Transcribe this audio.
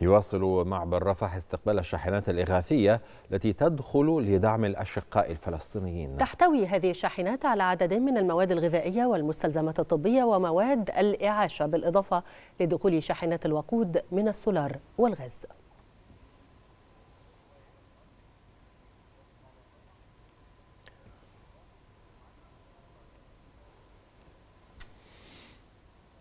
يواصل معبر رفح استقبال الشاحنات الإغاثية التي تدخل لدعم الأشقاء الفلسطينيين تحتوي هذه الشاحنات على عدد من المواد الغذائية والمستلزمات الطبية ومواد الإعاشة بالإضافة لدخول شاحنات الوقود من السولار والغاز